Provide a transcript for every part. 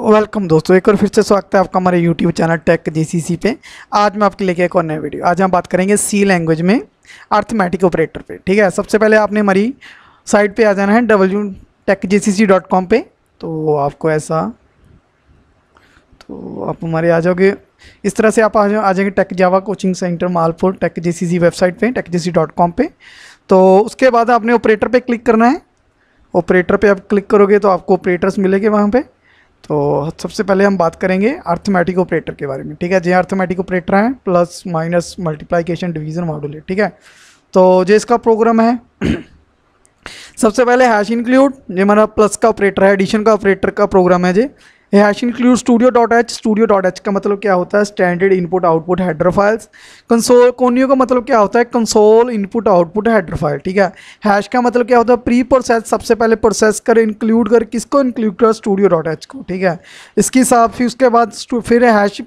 welcome दोस्तों एक और फिर से स्वागत है आपका हमारे यूट्यूब चैनल टेक जीसीसी पे आज मैं आपके लेके एक और नया वीडियो आज हम बात करेंगे सी लैंग्वेज में अर्थमेटिक ऑपरेटर पे ठीक है सबसे पहले आपने हमारी साइट पे आ जाना है डब्ल्यू टेक पे तो आपको ऐसा तो आप हमारे आ जाओगे इस तरह से आप आ जाएंगे tech Java coaching centre Malpur tech G website पर टेक पे तो उसके बाद आपने ऑपरेटर पर क्लिक करना है ऑपरेटर पर आप क्लिक करोगे तो आपको ऑपरेटर्स मिलेंगे वहाँ पर तो सबसे पहले हम बात करेंगे अर्थमेटिक ऑपरेटर के बारे में ठीक है जे अर्थमेटिक ऑपरेटर हैं plus minus multiplication division modulate ठीक है तो जो इसका प्रोग्राम है सबसे पहले हैश इंक्लूड ये हमारा प्लस का ऑपरेटर है एडिशन का ऑपरेटर का प्रोग्राम है जी hash include studio dot H studio dot H का मतलब क्या होता है standard input output header files console conio का मतलब क्या होता है console input output header file ठीक है हैश का मतलब क्या होता है प्री प्रोसेस सबसे पहले प्रोसेस कर इंक्लूड कर किसको इंक्लूड कर स्टूडियो डॉट एच को ठीक है इसके हिसाब से उसके बाद फिर हैश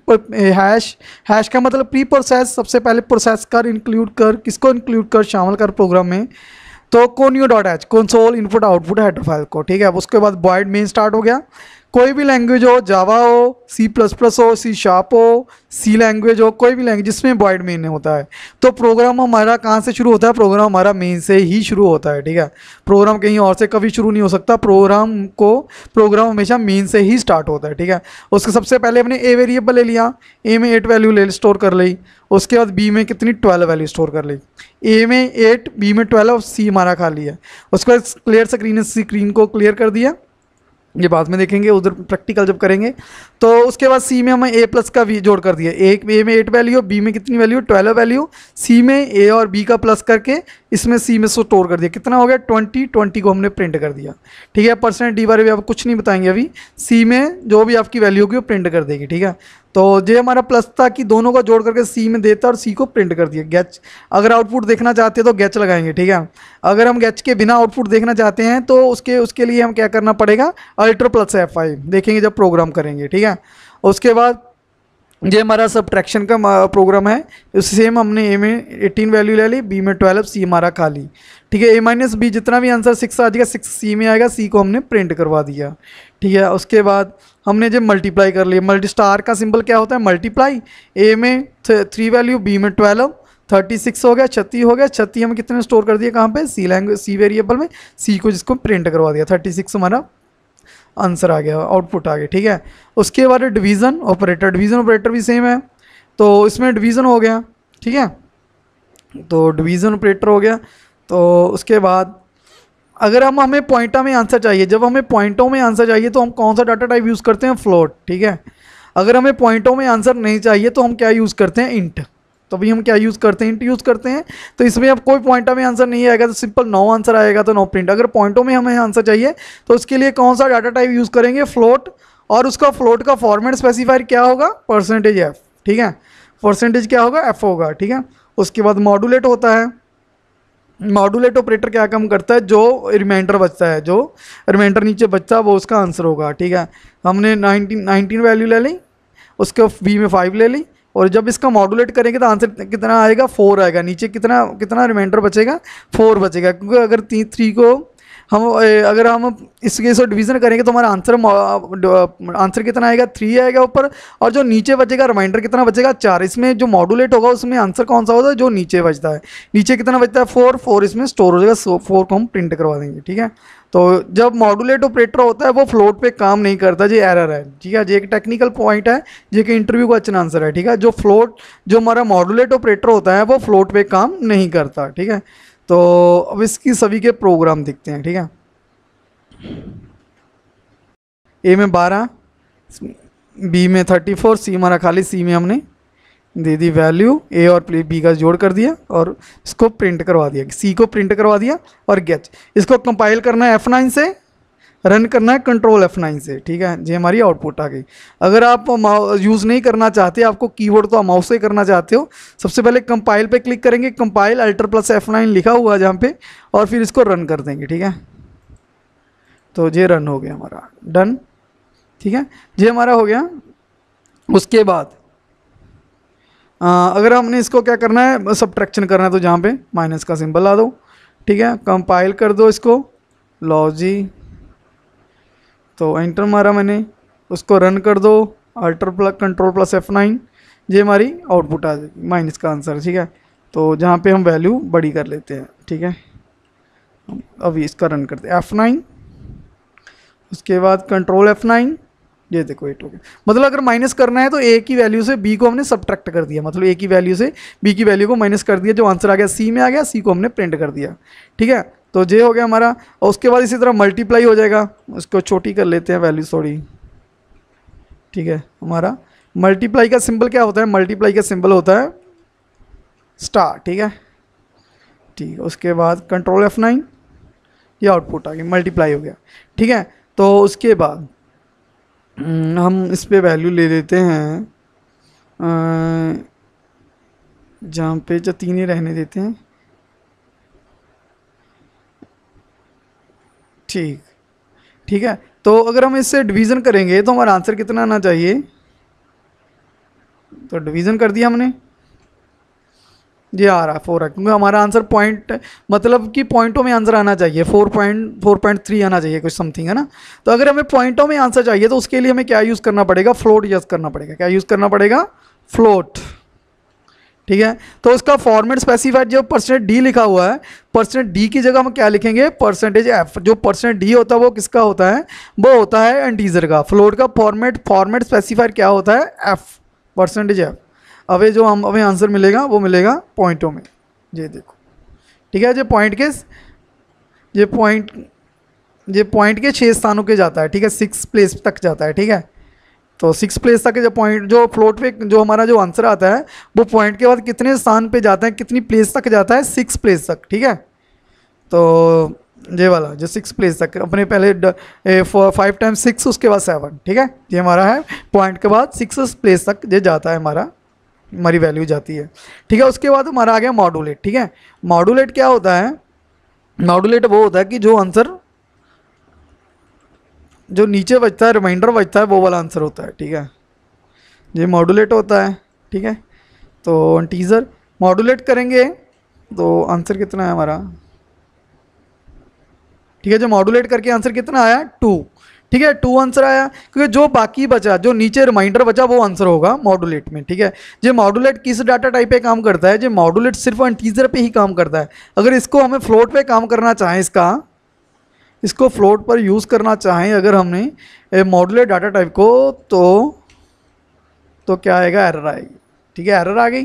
हैश हैश का मतलब प्री प्रोसेस सबसे पहले प्रोसेस कर इंक्लूड कर किसको इंक्लूड कर शामिल कर प्रोग्राम में तो conio dot H console input output header file को ठीक है उसके बाद बॉयड मेन स्टार्ट हो गया कोई भी लैंग्वेज हो जावा हो सी प्लस प्लस हो सी शार्प हो सी लैंग्वेज हो कोई भी लैंग्वेज जिसमें बॉइड मेन होता है तो प्रोग्राम हमारा कहाँ से शुरू होता है प्रोग्राम हमारा मेन से ही शुरू होता है ठीक है प्रोग्राम कहीं और से कभी शुरू नहीं हो सकता प्रोग्राम को प्रोग्राम हमेशा मेन से ही स्टार्ट होता है ठीक है उसके सबसे पहले हमने ए वेरिएबल ले लिया ए में एट वैल्यू ले स्टोर कर ली उसके बाद बी में कितनी ट्वेल्व वैल्यू स्टोर कर ली ए में एट बी में ट्वेल्व सी हमारा खा लिया उसके बाद क्लियर स्क्रीन स्क्रीन को क्लियर कर दिया ये बाद में देखेंगे उधर प्रैक्टिकल जब करेंगे तो उसके बाद सी में हमें ए प्लस का वी जोड़ कर दिया ए ए में एट वैल्यू बी में कितनी वैल्यू ट्वेल्व वैल्यू सी में ए और बी का प्लस करके इसमें सी में सो स्टोर कर दिया कितना हो गया ट्वेंटी ट्वेंटी को हमने प्रिंट कर दिया ठीक है परसेंट डी बारे भी आप कुछ नहीं बताएंगे अभी सी में जो भी आपकी वैल्यू होगी वो प्रिंट कर देगी ठीक है तो ये हमारा प्लस था कि दोनों को जोड़ करके सी में देता और सी को प्रिंट कर दिया गैच अगर आउटपुट देखना चाहते हैं तो गैच लगाएंगे ठीक है अगर हम गैच के बिना आउटपुट देखना चाहते हैं तो उसके उसके लिए हम क्या करना पड़ेगा अल्ट्रा प्लस एफ आई देखेंगे जब प्रोग्राम करेंगे ठीक है उसके बाद ये हमारा सब्ट्रैक्शन का प्रोग्राम है सेम हमने ए में एटीन वैल्यू ले ली बी में ट्वेल्व सी हमारा खाली ठीक है ए माइनस बी जितना भी आंसर सिक्स आ जाएगा सिक्स सी में आएगा सी को हमने प्रिंट करवा दिया ठीक है उसके बाद हमने जो मल्टीप्लाई कर लिया मल्टी स्टार का सिंबल क्या होता है मल्टीप्लाई ए में थ्री वैल्यू बी में ट्वेल्व थर्टी सिक्स हो गया छत्ती हो गया छत्ती हम कितने स्टोर कर दिया कहाँ पे सी लैंग्वेज सी वेरिएबल में सी को जिसको प्रिंट करवा दिया थर्टी सिक्स हमारा आंसर आ गया आउटपुट आ गया ठीक है उसके बाद डिवीज़न ऑपरेटर डिवीज़न ऑपरेटर भी सेम है तो इसमें डिवीज़न हो गया ठीक है तो डिवीज़न ऑपरेटर हो गया तो उसके बाद अगर हम हमें पॉइंटा में आंसर चाहिए जब हमें पॉइंटों में आंसर चाहिए तो हम कौन सा डाटा टाइप यूज़ करते हैं फ्लोट ठीक है अगर हमें पॉइंटों में आंसर नहीं चाहिए तो हम क्या यूज़ करते हैं इंट तो अभी हम क्या यूज़ करते हैं इंट यूज़ करते हैं तो इसमें अब कोई पॉइंटों में आंसर नहीं आएगा तो सिंपल नो आंसर आएगा तो नो प्रिंट अगर पॉइंटों में हमें आंसर चाहिए तो उसके लिए कौन सा डाटा टाइप यूज़ करेंगे फ्लोट और उसका फ्लोट का फॉर्मेट स्पेसिफायर क्या होगा परसेंटेज एफ ठीक है परसेंटेज क्या होगा एफ होगा ठीक है उसके बाद मॉडुलेट होता है मॉडुलेट ऑपरेटर क्या काम करता है जो रिमाइंडर बचता है जो रिमाइंडर नीचे बचता है वो उसका आंसर होगा ठीक है हमने नाइनटीन नाइनटीन वैल्यू ले ली उसके बी में फाइव ले ली और जब इसका मॉडुलेट करेंगे तो आंसर कितना आएगा फोर आएगा नीचे कितना कितना रिमाइंडर बचेगा फोर बचेगा क्योंकि अगर थ्री को हम अगर हम केस और डिवीज़न करेंगे तो हमारा आंसर आंसर कितना आएगा थ्री आएगा ऊपर और जो नीचे बचेगा रिमाइंडर कितना बचेगा चार इसमें जो मॉडुलेट होगा उसमें आंसर कौन सा होता है जो नीचे बचता है नीचे कितना बचता है फोर फोर इसमें स्टोर हो जाएगा फोर को हम प्रिंट करवा देंगे ठीक है तो जब मॉडुलेट ऑपरेटर होता है वो फ्लोट पे काम नहीं करता जी एरर है ठीक है जी एक टेक्निकल पॉइंट है जी कि इंटरव्यू का अच्छा आंसर है ठीक है जो फ्लोट जो हमारा मॉडुलेट ऑपरेटर होता है वो फ्लोट पे काम नहीं करता ठीक है तो अब इसकी सभी के प्रोग्राम दिखते हैं ठीक है ए में बारह बी में थर्टी फोर सी हमारा खाली सी में हमने दे दी वैल्यू ए और बी का जोड़ कर दिया और इसको प्रिंट करवा दिया सी को प्रिंट करवा दिया और गेच इसको कंपाइल करना है एफ नाइन से रन करना है कंट्रोल एफ नाइन से ठीक है जी हमारी आउटपुट आ गई अगर आप यूज़ नहीं करना चाहते आपको कीबोर्ड तो माउस से करना चाहते हो सबसे पहले कंपाइल पे क्लिक करेंगे compile alter plus F nine लिखा हुआ जहाँ पे और फिर इसको रन कर देंगे ठीक है तो ये रन हो गया हमारा डन ठीक है ये हमारा हो गया उसके बाद आ, अगर हमने इसको क्या करना है सब्ट्रैक्शन करना है तो जहाँ पर माइनस का सिम्बल ला दो ठीक है कंपाइल कर दो इसको लॉजी तो एंटर मारा मैंने उसको रन कर दो alter plus control plus F nine ये हमारी आउटपुट आ जाएगी माइनस का आंसर ठीक है तो जहाँ पे हम वैल्यू बड़ी कर लेते हैं ठीक है अभी इसका रन करते हैं एफ़ नाइन उसके बाद कंट्रोल एफ़ नाइन ये देखो एट हो गया मतलब अगर माइनस करना है तो ए की वैल्यू से बी को हमने सब्ट्रैक्ट कर दिया मतलब ए की वैल्यू से बी की वैल्यू को माइनस कर दिया जो आंसर आ गया सी में आ गया सी को हमने प्रिंट कर दिया ठीक है तो जे हो गया हमारा और उसके बाद इसी तरह मल्टीप्लाई हो जाएगा उसको छोटी कर लेते हैं वैल्यू सॉरी ठीक है हमारा मल्टीप्लाई का सिंबल क्या होता है मल्टीप्लाई का सिंबल होता है स्टार ठीक है ठीक है उसके बाद कंट्रोल एफ नाइन ये आउटपुट आ गया मल्टीप्लाई हो गया ठीक है तो उसके बाद हम्म, हम इस पर वैल्यू ले लेते हैं जहाँ पे जो तीन ही रहने देते हैं ठीक ठीक है तो अगर हम इससे डिवीज़न करेंगे तो हमारा आंसर कितना आना चाहिए तो डिवीज़न कर दिया हमने जी आ रहा है फोर है क्योंकि हमारा आंसर पॉइंट मतलब कि पॉइंटों में आंसर आना चाहिए four point four point three आना चाहिए कुछ समथिंग है ना तो अगर हमें पॉइंटों में आंसर चाहिए तो उसके लिए हमें क्या यूज़ करना पड़ेगा फ्लोट यूज़ करना पड़ेगा क्या यूज़ करना पड़ेगा फ्लोट ठीक है तो उसका फॉर्मेट स्पेसिफाइड जो परसेंट डी लिखा हुआ है परसेंट डी की जगह हम क्या लिखेंगे परसेंटेज एफ जो परसेंट डी होता है वो किसका होता है वो होता है एंटीजर का फ्लोट का फॉर्मेट फॉर्मेट स्पेसिफाइड क्या होता है एफ परसेंटेज एफ अब जो हम अभी आंसर मिलेगा वो मिलेगा पॉइंटों में ये देखो ठीक है जो पॉइंट के ये पॉइंट ये पॉइंट के छः स्थानों के जाता है ठीक है सिक्स प्लेस तक जाता है ठीक है तो सिक्स प्लेस तक जो पॉइंट जो फ्लोट पे जो हमारा जो आंसर आता है वो पॉइंट के बाद कितने स्थान पे जाता है कितनी प्लेस तक जाता है सिक्स प्लेस तक ठीक है तो ये वाला जो सिक्स प्लेस तक अपने पहले फाइव टाइम सिक्स उसके बाद सेवन ठीक है ये हमारा है पॉइंट के बाद सिक्स प्लेस तक ये जाता है हमारा हमारी वैल्यू जाती है ठीक है उसके बाद हमारा आ गया मॉडुलेट ठीक है मॉडुलेट क्या होता है मॉडुलेट वो होता है कि जो आंसर जो नीचे बचता है रिमाइंडर बचता है वो वाला आंसर होता है ठीक है ये मॉडुलेट होता है ठीक है तो टीज़र मॉडुलेट करेंगे तो आंसर कितना है हमारा ठीक है जो मॉडुलेट करके आंसर कितना आया टू ठीक है टू आंसर आया क्योंकि जो बाकी बचा जो नीचे रिमाइंडर बचा वो आंसर होगा मॉडुलेट में ठीक है जो मॉडुलेट किस डाटा टाइप पे काम करता है जो मॉडुलेट सिर्फ एंटीजर पे ही काम करता है अगर इसको हमें फ्लोट पे काम करना चाहें इसका इसको फ्लोट पर यूज़ करना चाहें अगर हमने मॉडुलर डाटा टाइप को तो तो क्या आएगा एरर आएगी ठीक है एरर आ गई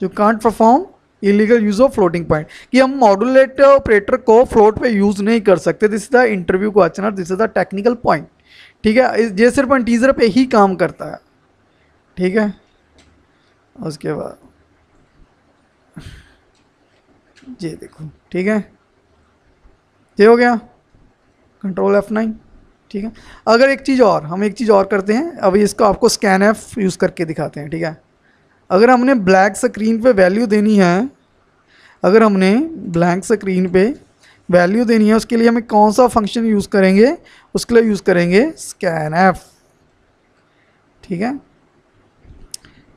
जो can't perform illegal use of floating point कि हम मॉडुलेट ऑपरेटर को फ्लोट पे यूज़ नहीं कर सकते this is the interview question this is the technical point ठीक है ये सिर्फ इंटीजर पे ही काम करता है ठीक है उसके बाद जी देखो ठीक है ये हो गया कंट्रोल एफ़ नाइन ठीक है अगर एक चीज़ और हम एक चीज़ और करते हैं अभी इसको आपको स्कैन एफ यूज़ करके दिखाते हैं ठीक है अगर हमने ब्लैक स्क्रीन पे वैल्यू देनी है अगर हमने ब्लैक स्क्रीन पे वैल्यू देनी है उसके लिए हमें कौन सा फंक्शन यूज़ करेंगे उसके लिए यूज़ करेंगे स्कैन एफ ठीक है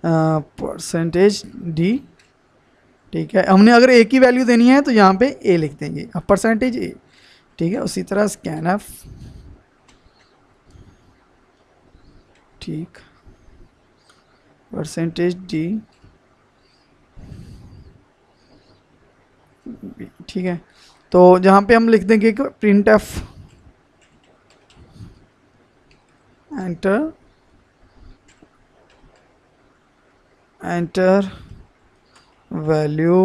परसेंटेज डी ठीक है हमने अगर ए की वैल्यू देनी है तो यहाँ पे ए लिख देंगे अब परसेंटेज ए ठीक है उसी तरह स्कैन एफ ठीक परसेंटेज डी ठीक है तो जहाँ पे हम लिख देंगे कि print F enter enter value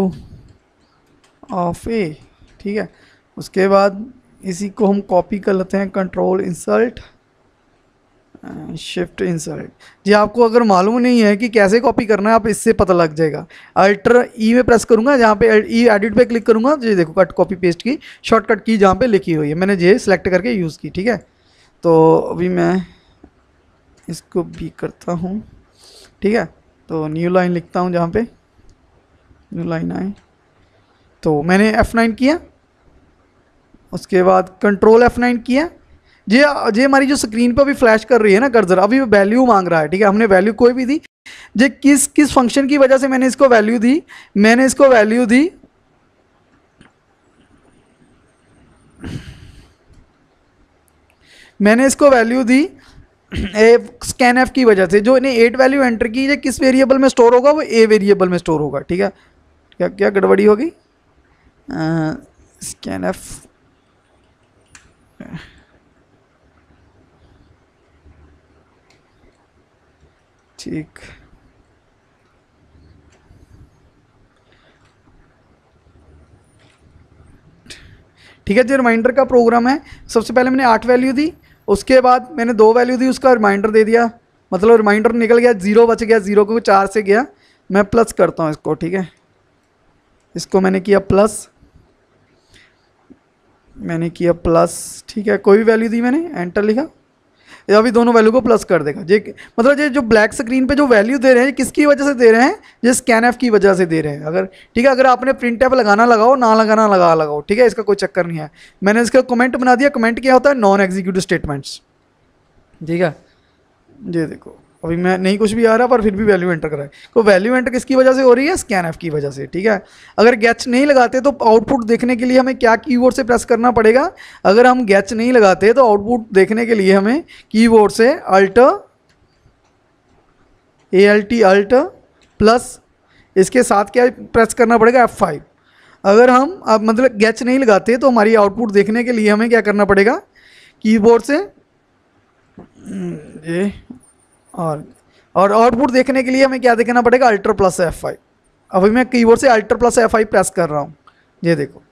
of A ठीक है उसके बाद इसी को हम कॉपी कर लेते हैं कंट्रोल इंसल्ट शिफ्ट इंसल्ट जी आपको अगर मालूम नहीं है कि कैसे कॉपी करना है आप इससे पता लग जाएगा अल्ट्रा ई e में प्रेस करूंगा जहाँ पे ई एडिट e पे क्लिक करूँगा जी देखो कट कॉपी पेस्ट की शॉर्टकट की जहाँ पे लिखी हुई है मैंने ये सिलेक्ट करके यूज़ की ठीक है तो अभी मैं इसको भी करता हूँ ठीक है तो न्यू लाइन लिखता हूँ जहाँ पे न्यू लाइन आए तो मैंने नाइन किया उसके बाद कंट्रोल एफ़ नाइन किया ये ये हमारी जो स्क्रीन पर अभी फ्लैश कर रही है ना कर्जर अभी वैल्यू मांग रहा है ठीक है हमने वैल्यू कोई भी दी जे किस किस फंक्शन की वजह से मैंने इसको वैल्यू दी मैंने इसको वैल्यू दी मैंने इसको वैल्यू दी ए स्कैन एफ की वजह से जो इन्हें एट वैल्यू एंटर की है किस वेरिएबल में स्टोर होगा वो ए वेरिएबल में स्टोर होगा ठीक है क्या क्या गड़बड़ी होगी स्कैन एफ ठीक ठीक है जो रिमाइंडर का प्रोग्राम है सबसे पहले मैंने आठ वैल्यू दी उसके बाद मैंने दो वैल्यू दी उसका रिमाइंडर दे दिया मतलब रिमाइंडर निकल गया ज़ीरो बच गया ज़ीरो को चार से गया मैं प्लस करता हूँ इसको ठीक है इसको मैंने किया प्लस मैंने किया प्लस ठीक है कोई भी वैल्यू दी मैंने एंटर लिखा या अभी दोनों वैल्यू को प्लस कर देगा जे मतलब ये जो ब्लैक स्क्रीन पे जो वैल्यू दे रहे हैं किसकी वजह से दे रहे हैं ये स्कैन एफ की वजह से दे रहे हैं अगर ठीक है अगर आपने प्रिंट एप लगाना लगाओ ना लगाना लगा लगाओ ठीक है इसका कोई चक्कर नहीं है मैंने इसका कमेंट बना दिया कमेंट क्या होता है नॉन एग्जीक्यूटिव स्टेटमेंट्स ठीक है जी देखो अभी मैं नहीं कुछ भी आ रहा पर फिर भी वैल्यू एंटर कराए तो वैल्यू एंटर किसकी वजह से हो रही है स्कैन एफ की वजह से ठीक है अगर गैच नहीं लगाते तो आउटपुट देखने के लिए हमें क्या कीबोर्ड से प्रेस करना पड़ेगा अगर हम गैच नहीं लगाते तो आउटपुट देखने के लिए हमें कीबोर्ड से alt A L T alt plus इसके साथ क्या प्रेस करना पड़ेगा एफ फाइव अगर हम अब मतलब गैच नहीं लगाते तो हमारी आउटपुट देखने के लिए हमें क्या करना पड़ेगा कीबोर्ड से हम्म, ये और और आउटपुट देखने के लिए हमें क्या देखना पड़ेगा अल्ट्रा प्लस एफ आई अभी मैं कीबोर्ड से ultra plus F I press कर रहा हूँ ये देखो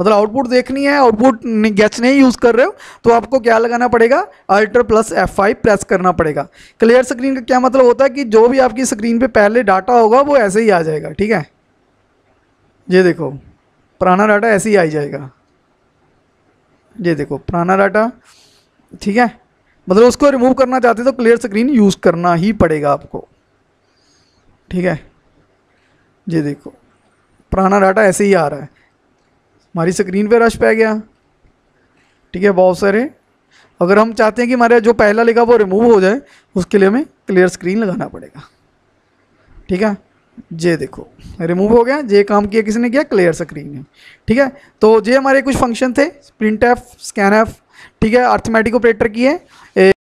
मतलब आउटपुट देखनी है आउटपुट गैच नहीं यूज़ कर रहे हो तो आपको क्या लगाना पड़ेगा ultra plus F I press करना पड़ेगा क्लियर स्क्रीन का क्या मतलब होता है कि जो भी आपकी स्क्रीन पर पहले डाटा होगा वो ऐसे ही आ जाएगा ठीक है ये देखो पुराना डाटा ऐसे ही आ जाएगा ये देखो पुराना डाटा ठीक है मतलब उसको रिमूव करना चाहते हैं तो क्लियर स्क्रीन यूज़ करना ही पड़ेगा आपको ठीक है ये देखो पुराना डाटा ऐसे ही आ रहा है हमारी स्क्रीन पे रश पै गया ठीक है बहुत सारे अगर हम चाहते हैं कि हमारा जो पहला लिखा वो रिमूव हो जाए उसके लिए हमें क्लियर स्क्रीन लगाना पड़ेगा ठीक है जे देखो रिमूव हो गया जे काम किया किसने किया क्लियर स्क्रीन ने ठीक है तो ये हमारे कुछ फंक्शन थे प्रिंट एफ स्कैन एफ ठीक है अर्थमेटिक ऑपरेटर की है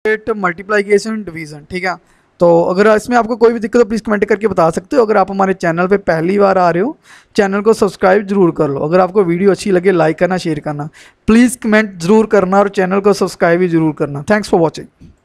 एट मल्टीप्लाइकेशन डिवीज़न ठीक है तो अगर इसमें आपको कोई भी दिक्कत हो प्लीज़ कमेंट करके बता सकते हो अगर आप हमारे चैनल पे पहली बार आ रहे हो चैनल को सब्सक्राइब जरूर कर लो अगर आपको वीडियो अच्छी लगे लाइक करना शेयर करना प्लीज़ कमेंट जरूर करना और चैनल को सब्सक्राइब भी जरूर करना थैंक्स फॉर वॉचिंग